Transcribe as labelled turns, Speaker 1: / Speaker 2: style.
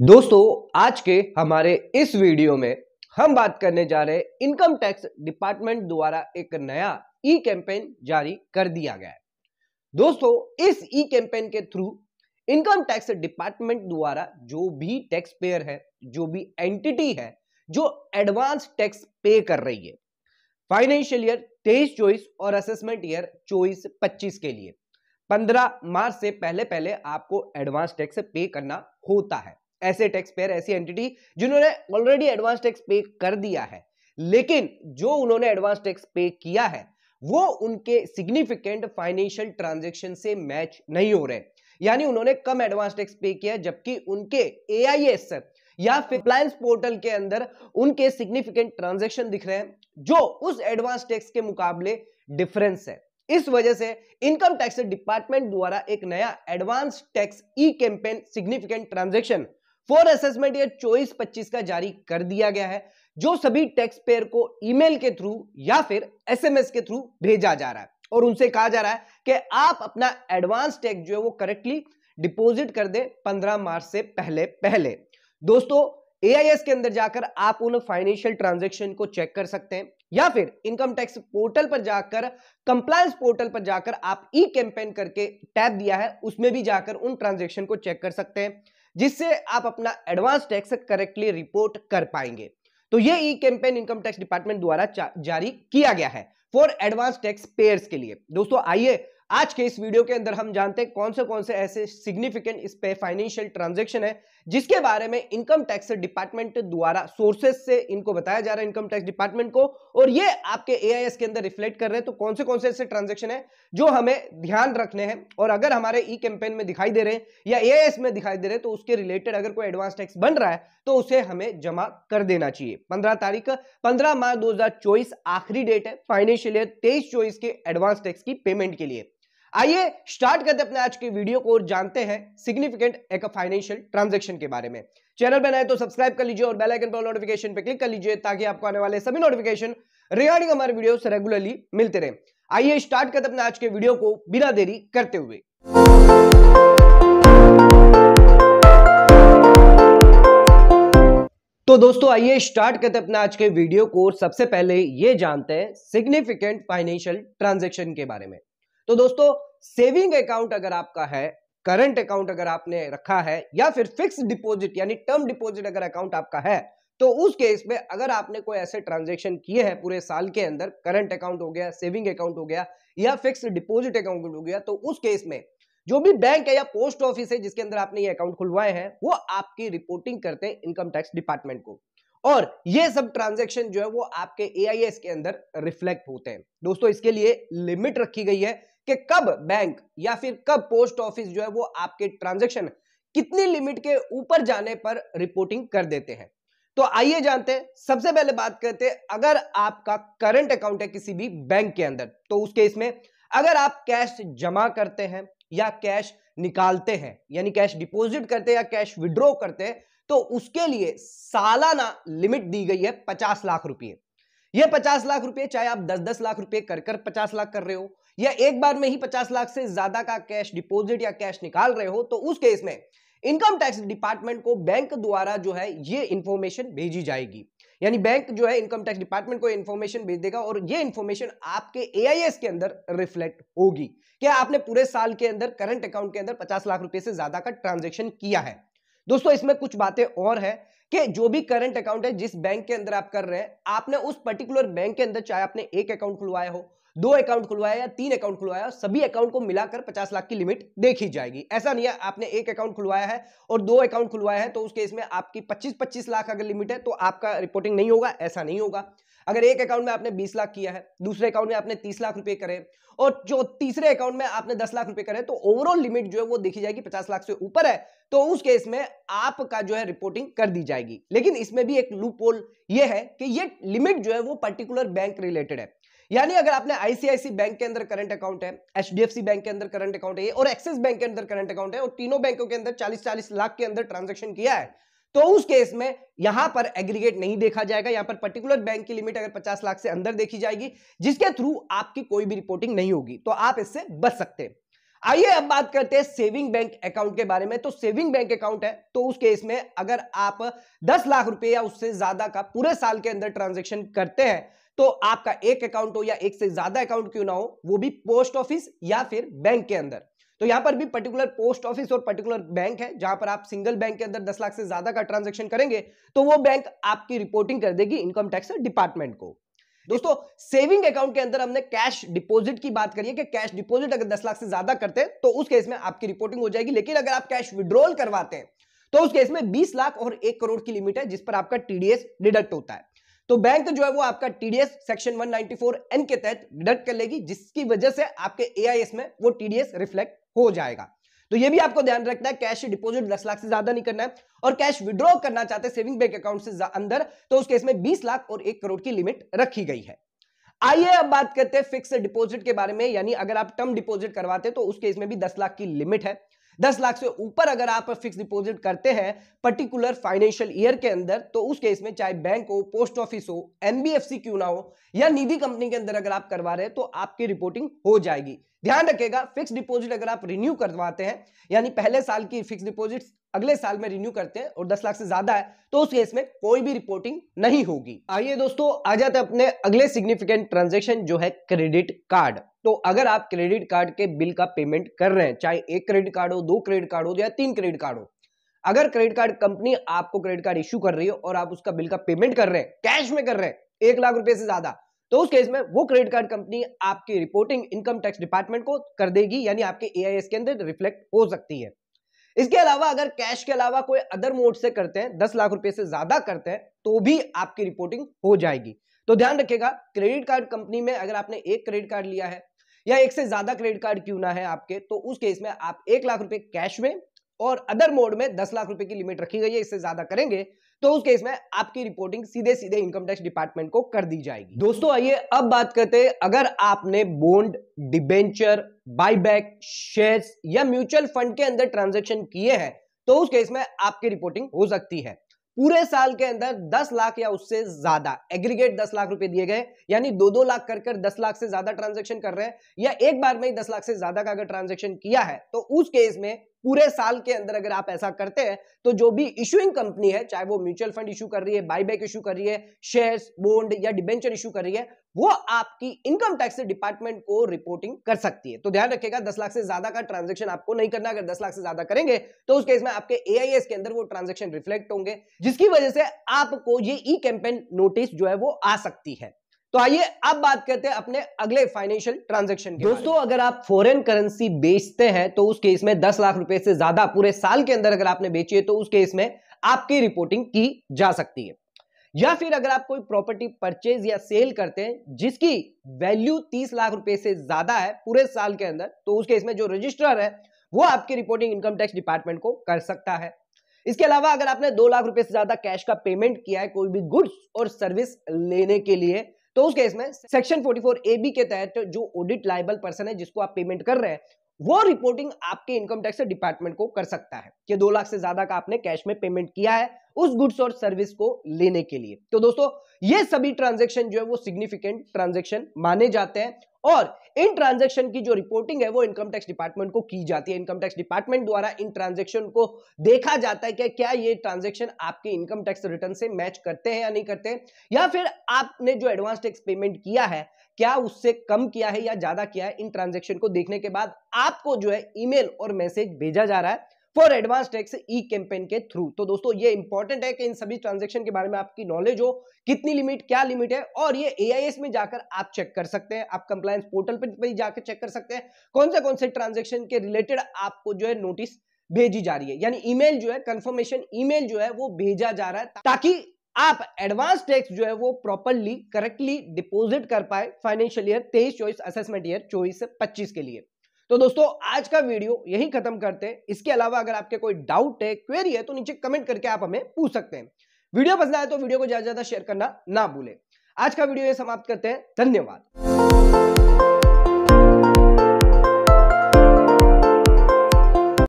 Speaker 1: दोस्तों आज के हमारे इस वीडियो में हम बात करने जा रहे हैं इनकम टैक्स डिपार्टमेंट द्वारा एक नया ई कैंपेन जारी कर दिया गया है दोस्तों इस ई कैंपेन के थ्रू इनकम टैक्स डिपार्टमेंट द्वारा जो भी टैक्स पेयर है जो भी एंटिटी है जो एडवांस टैक्स पे कर रही है फाइनेंशियल ईयर तेईस चौबीस और असेसमेंट ईयर चौबीस पच्चीस के लिए 15 मार्च से पहले पहले आपको एडवांस टैक्स पे करना होता है ऐसे टैक्स पेयर ऐसी एंटिटी जिन्होंने ऑलरेडी एडवांस टैक्स पे कर दिया है लेकिन जो उन्होंने एडवांस टैक्स पे किया है वो उनके सिग्निफिकेंट फाइनेंशियल ट्रांजेक्शन से मैच नहीं हो रहे यानी उन्होंने कम एडवांस टैक्स पे किया जबकि उनके ए या फिप्लायंस पोर्टल के अंदर उनके सिग्निफिकेंट ट्रांजेक्शन दिख रहे हैं जो उस एडवांस टैक्स के मुकाबले डिफरेंस है इस वजह से इनकम टैक्स डिपार्टमेंट द्वारा एक नया advance tax e campaign significant transaction for assessment year चौबीस पच्चीस का जारी कर दिया गया है जो सभी टैक्स पेयर को ईमेल के थ्रू या फिर एसएमएस के थ्रू भेजा जा रहा है और उनसे कहा जा रहा है कि आप अपना एडवांस टैक्स जो है वो करेक्टली डिपॉजिट कर दें 15 मार्च से पहले पहले दोस्तों एआईएस के अंदर जाकर आप उन फाइनेंशियल ट्रांजैक्शन को चेक कर सकते हैं या फिर इनकम टैक्स पोर्टल पर जाकर कंप्लायंस पोर्टल पर जाकर आप ई कैंपेन करके टैप दिया है उसमें भी जाकर उन ट्रांजेक्शन को चेक कर सकते हैं जिससे आप अपना एडवांस टैक्स करेक्टली रिपोर्ट कर पाएंगे तो ये e campaign income tax department द्वारा जारी किया गया है फॉर एडवांस टैक्स पेयर्स के लिए दोस्तों आइए आज के इस वीडियो के अंदर हम जानते हैं कौन से कौन से ऐसे सिग्निफिकेंट इस पे फाइनेंशियल ट्रांजेक्शन है जिसके बारे में इनकम टैक्स डिपार्टमेंट द्वारा सोर्सेस से इनको बताया जा रहा है इनकम टैक्स डिपार्टमेंट को और ये आपके एआईएस के अंदर रिफ्लेक्ट कर रहे हैं तो कौन से कौन से ऐसे ट्रांजेक्शन है जो हमें ध्यान रखने हैं और अगर हमारे ई कैंपेन में दिखाई दे रहे हैं या ए में दिखाई दे रहे हैं तो उसके रिलेटेड अगर कोई एडवांस टैक्स बन रहा है तो उसे हमें जमा कर देना चाहिए पंद्रह तारीख पंद्रह मार्च दो आखिरी डेट है फाइनेंशियल ईयर तेईस चौबीस के एडवांस टैक्स की पेमेंट के लिए आइए स्टार्ट करते अपने आज के वीडियो को और जानते हैं सिग्निफिकेंट एक फाइनेंशियल ट्रांजेक्शन के बारे में चैनल बनाए तो सब्सक्राइब कर लीजिए और बेल आइकन पर नोटिफिकेशन पर क्लिक कर लीजिए ताकि आपको आने वाले सभी नोटिफिकेशन रिगार्डिंग हमारे वीडियो रेगुलरली मिलते रहे आइए स्टार्ट करते अपने आज के वीडियो को बिना देरी करते हुए तो दोस्तों आइए स्टार्ट करते अपने आज के वीडियो को सबसे पहले ये जानते हैं सिग्निफिकेंट फाइनेंशियल ट्रांजैक्शन के बारे में तो दोस्तों सेविंग अकाउंट अगर आपका है करंट अकाउंट अगर आपने रखा है या फिर फिक्स डिपॉजिट यानी टर्म डिपॉजिट अगर अकाउंट आपका है तो उस केस में अगर आपने कोई ऐसे ट्रांजेक्शन किए हैं पूरे साल के अंदर करंट अकाउंट हो गया सेविंग अकाउंट हो गया या फिक्स डिपॉजिट अकाउंट हो गया तो उस केस में जो भी बैंक है या पोस्ट ऑफिस है जिसके अंदर आपने ये अकाउंट खुलवाए हैं वो आपकी रिपोर्टिंग करते हैं इनकम टैक्स डिपार्टमेंट को और ये सब ट्रांजेक्शन जो है वो आपके ए के अंदर रिफ्लेक्ट होते हैं दोस्तों इसके लिए लिमिट रखी गई है कि कब बैंक या फिर कब पोस्ट ऑफिस जो है वो आपके ट्रांजेक्शन कितनी लिमिट के ऊपर जाने पर रिपोर्टिंग कर देते हैं तो आइए जानते हैं सबसे पहले बात करते हैं अगर आपका करंट अकाउंट है किसी भी बैंक के अंदर तो उस केस में अगर आप कैश जमा करते हैं या कैश निकालते हैं यानी कैश डिपॉजिट करते हैं या कैश विड्रॉ करते हैं तो उसके लिए सालाना लिमिट दी गई है पचास लाख रुपए ये पचास लाख रुपए चाहे आप दस दस लाख रुपए कर कर पचास लाख कर रहे हो या एक बार में ही पचास लाख से ज्यादा का कैश डिपॉजिट या कैश निकाल रहे हो तो उस केस में इनकम टैक्स डिपार्टमेंट को बैंक द्वारा जो है ये इंफॉर्मेशन भेजी जाएगी यानी बैंक जो है इनकम टैक्स डिपार्टमेंट को इन्फॉर्मेशन भेज देगा और ये इन्फॉर्मेशन आपके एआईएस के अंदर रिफ्लेक्ट होगी क्या आपने पूरे साल के अंदर करंट अकाउंट के अंदर पचास लाख रुपए से ज्यादा का ट्रांजेक्शन किया है दोस्तों इसमें कुछ बातें और है कि जो भी करंट अकाउंट है जिस बैंक के अंदर आप कर रहे हैं आपने उस पर्टिकुलर बैंक के अंदर चाहे आपने एक अकाउंट खुलवाया हो दो अकाउंट खुलवाया या तीन अकाउंट खुलवाया सभी अकाउंट को मिलाकर पचास लाख की लिमिट देखी जाएगी ऐसा नहीं है आपने एक अकाउंट खुलवाया है और दो अकाउंट खुलवाया है तो उस केस में आपकी पच्चीस पच्चीस लाख अगर लिमिट है तो आपका रिपोर्टिंग नहीं होगा ऐसा नहीं होगा अगर एक अकाउंट में आपने बीस लाख किया है दूसरे अकाउंट में आपने तीस लाख रुपए करे और जो तीसरे अकाउंट में आपने दस लाख रुपए करे तो ओवरऑल लिमिट जो है वो देखी जाएगी पचास लाख से ऊपर है तो उस केस में आपका जो है रिपोर्टिंग कर दी जाएगी लेकिन इसमें भी एक लूपोल ये है कि ये लिमिट जो है वो पर्टिकुलर बैंक रिलेटेड है यानी अगर आपने आईसीआईसी बैंक के अंदर करंट अकाउंट है एचडीएफसी बैंक के अंदर करंट अकाउंट है और एक्सिस बैंक के अंदर करंट अकाउंट है और तीनों बैंकों के अंदर 40 40 लाख के अंदर ट्रांजैक्शन किया है तो उस केस में यहां पर एग्रीगेट नहीं देखा जाएगा यहां पर पर्टिकुलर बैंक की लिमिट अगर पचास लाख से अंदर देखी जाएगी जिसके थ्रू आपकी कोई भी रिपोर्टिंग नहीं होगी तो आप इससे बच सकते हैं आइए अब बात करते हैं सेविंग बैंक अकाउंट के बारे में तो सेविंग बैंक अकाउंट है तो उस केस में अगर आप 10 लाख रुपए या उससे ज्यादा का पूरे साल के अंदर ट्रांजैक्शन करते हैं तो आपका एक अकाउंट हो या एक से ज्यादा अकाउंट क्यों ना हो वो भी पोस्ट ऑफिस या फिर बैंक के अंदर तो यहां पर भी पर्टिकुलर पोस्ट ऑफिस और पर्टिकुलर बैंक है जहां पर आप सिंगल बैंक के अंदर 10 लाख से ज्यादा का ट्रांजैक्शन करेंगे तो वो बैंक आपकी रिपोर्टिंग कर देगी इनकम टैक्स डिपार्टमेंट को दोस्तों सेविंग अकाउंट के अंदर हमने कैश डिपॉजिट की बात करी है कि कैश डिपॉजिट अगर 10 लाख से ज्यादा करते हैं तो उस केस में आपकी रिपोर्टिंग हो जाएगी लेकिन अगर आप कैश विड्रॉल करवाते हैं तो उस केस में 20 लाख और एक करोड़ की लिमिट है जिस पर आपका टीडीएस डिडक्ट होता है तो बैंक जो है वो आपका टीडीएस सेक्शन 194 एन के तहत डिडक्ट कर लेगी जिसकी वजह से आपके एआईएस में वो टीडीएस रिफ्लेक्ट हो जाएगा तो ये भी आपको ध्यान रखना है कैश डिपॉजिट 10 लाख से ज्यादा नहीं करना है और कैश विड्रॉ करना चाहते हैं सेविंग बैंक अकाउंट से अंदर तो उस केस में 20 लाख और एक करोड़ की लिमिट रखी गई है आइए अब बात करते हैं फिक्स डिपॉजिट के बारे में यानी अगर आप टर्म डिपॉजिट करवाते हैं तो उसके इसमें भी 10 लाख की लिमिट है दस लाख से ऊपर अगर आप फिक्स डिपॉजिट करते हैं पर्टिकुलर फाइनेंशियल ईयर के अंदर तो उस केस में चाहे बैंक हो पोस्ट ऑफिस हो एनबीएफसी क्यों ना हो या निधि कंपनी के अंदर अगर आप करवा रहे हैं तो आपकी रिपोर्टिंग हो जाएगी ध्यान रखेगा फिक्स डिपॉजिट अगर आप रिन्यू करवाते हैं यानी पहले साल की फिक्स डिपॉजिट अगले साल में रिन्यू करते हैं और दस लाख से ज्यादा है तो उस केस में कोई भी रिपोर्टिंग नहीं होगी आइए दोस्तों आ जाते अपने अगले सिग्निफिकेंट ट्रांजेक्शन जो है क्रेडिट कार्ड तो अगर आप क्रेडिट कार्ड के बिल का पेमेंट कर रहे हैं चाहे एक क्रेडिट कार्ड हो दो क्रेडिट कार्ड हो या तीन क्रेडिट कार्ड हो अगर क्रेडिट कार्ड कंपनी आपको क्रेडिट कार्ड इश्यू कर रही हो और आप उसका बिल का पेमेंट कर रहे हैं कैश में कर रहे हैं एक लाख रुपए से ज्यादा तो उस केस में वो क्रेडिट कार्ड कंपनी आपकी रिपोर्टिंग इनकम टैक्स डिपार्टमेंट को कर देगी यानी आपके एआईएस के अंदर रिफ्लेक्ट हो सकती है इसके अलावा अगर कैश के अलावा कोई अदर मोड से करते हैं दस लाख रुपए से ज्यादा करते हैं तो भी आपकी रिपोर्टिंग हो जाएगी तो ध्यान रखिएगा क्रेडिट कार्ड कंपनी में अगर आपने एक क्रेडिट कार्ड लिया है या एक से ज्यादा क्रेडिट कार्ड क्यों ना है आपके तो उस केस में आप एक लाख रुपए कैश में और अदर मोड में दस लाख रुपए की लिमिट रखी गई है इससे ज्यादा करेंगे तो उस केस में आपकी रिपोर्टिंग सीधे सीधे इनकम टैक्स डिपार्टमेंट को कर दी जाएगी दोस्तों आइए अब बात करते हैं अगर आपने बोन्ड डिबेंचर बाईबैक शेयर्स या म्यूचुअल फंड के अंदर ट्रांजेक्शन किए हैं तो उस केस में आपकी रिपोर्टिंग हो सकती है पूरे साल के अंदर 10 लाख या उससे ज्यादा एग्रीगेट 10 लाख रुपए दिए गए यानी दो दो लाख कर कर 10 लाख से ज्यादा ट्रांजैक्शन कर रहे हैं या एक बार में ही 10 लाख से ज्यादा का अगर ट्रांजैक्शन किया है तो उस केस में पूरे साल के अंदर अगर आप ऐसा करते हैं तो जो भी इशूइंग कंपनी है चाहे वो म्यूचुअल फंड इशू कर रही है बैक इशू कर रही है शेयर्स बोन्ड या डिबेंचर इशू कर रही है वो आपकी इनकम टैक्स डिपार्टमेंट को रिपोर्टिंग कर सकती है तो ध्यान रखिएगा दस लाख से ज्यादा का ट्रांजेक्शन आपको नहीं करना अगर दस लाख से ज्यादा करेंगे तो उस केस में आपके ए के अंदर वो ट्रांजेक्शन रिफ्लेक्ट होंगे जिसकी वजह से आपको ये ई कैंपेन नोटिस जो है वो आ सकती है तो आइए अब बात करते हैं अपने अगले फाइनेंशियल ट्रांजैक्शन की दोस्तों अगर आप फॉरेन करेंसी बेचते हैं तो उस केस में दस लाख रुपए से ज्यादा पूरे साल के अंदर अगर आपने बेची है तो उस केस में आपकी रिपोर्टिंग की जा सकती है या फिर अगर आप कोई प्रॉपर्टी परचेज या सेल करते हैं जिसकी वैल्यू तीस लाख रुपए से ज्यादा है पूरे साल के अंदर तो उसके इसमें जो रजिस्ट्रार है वो आपकी रिपोर्टिंग इनकम टैक्स डिपार्टमेंट को कर सकता है इसके अलावा अगर आपने दो लाख रुपए से ज्यादा कैश का पेमेंट किया है कोई भी गुड्स और सर्विस लेने के लिए तो उस केस में सेक्शन 44 ए बी के तहत जो ऑडिट लाइबल पर्सन है जिसको आप पेमेंट कर रहे हैं वो रिपोर्टिंग आपके इनकम टैक्स डिपार्टमेंट को कर सकता है कि दो लाख से ज्यादा का आपने कैश में पेमेंट किया है उस गुड्स और सर्विस को लेने के लिए तो दोस्तों ये सभी ट्रांजेक्शन जो है वो सिग्निफिकेंट ट्रांजेक्शन माने जाते हैं और इन ट्रांजेक्शन की जो रिपोर्टिंग है वो इनकम टैक्स डिपार्टमेंट को की जाती है इनकम टैक्स डिपार्टमेंट द्वारा इन ट्रांजेक्शन को देखा जाता है कि क्या ये ट्रांजेक्शन आपके इनकम टैक्स रिटर्न से मैच करते हैं या नहीं करते हैं या फिर आपने जो एडवांस टैक्स पेमेंट किया है क्या उससे कम किया है या ज्यादा किया है इन ट्रांजेक्शन को देखने के बाद आपको जो है ईमेल और मैसेज भेजा जा रहा है for advance tax e campaign के थ्रू तो दोस्तों ये इंपॉर्टेंट है कि इन सभी ट्रांजेक्शन के बारे में आपकी नॉलेज हो कितनी लिमिट क्या लिमिट है और ये एआईएस में जाकर आप चेक कर सकते हैं आप कंप्लायंस पोर्टल पर भी जाकर चेक कर सकते हैं कौन से कौन से ट्रांजेक्शन के रिलेटेड आपको जो है नोटिस भेजी जा रही है यानी ईमेल जो है कंफर्मेशन ईमेल जो है वो भेजा जा रहा है ताकि आप एडवांस टैक्स जो है वो प्रॉपरली करेक्टली डिपॉजिट कर पाए फाइनेंशियल ईयर तेईस चौबीस असेसमेंट ईयर चौबीस से पच्चीस के लिए तो दोस्तों आज का वीडियो यही खत्म करते हैं इसके अलावा अगर आपके कोई डाउट है क्वेरी है तो नीचे कमेंट करके आप हमें पूछ सकते हैं वीडियो पसंद आए तो वीडियो को ज्यादा ज्यादा शेयर करना ना भूले आज का वीडियो ये समाप्त करते हैं धन्यवाद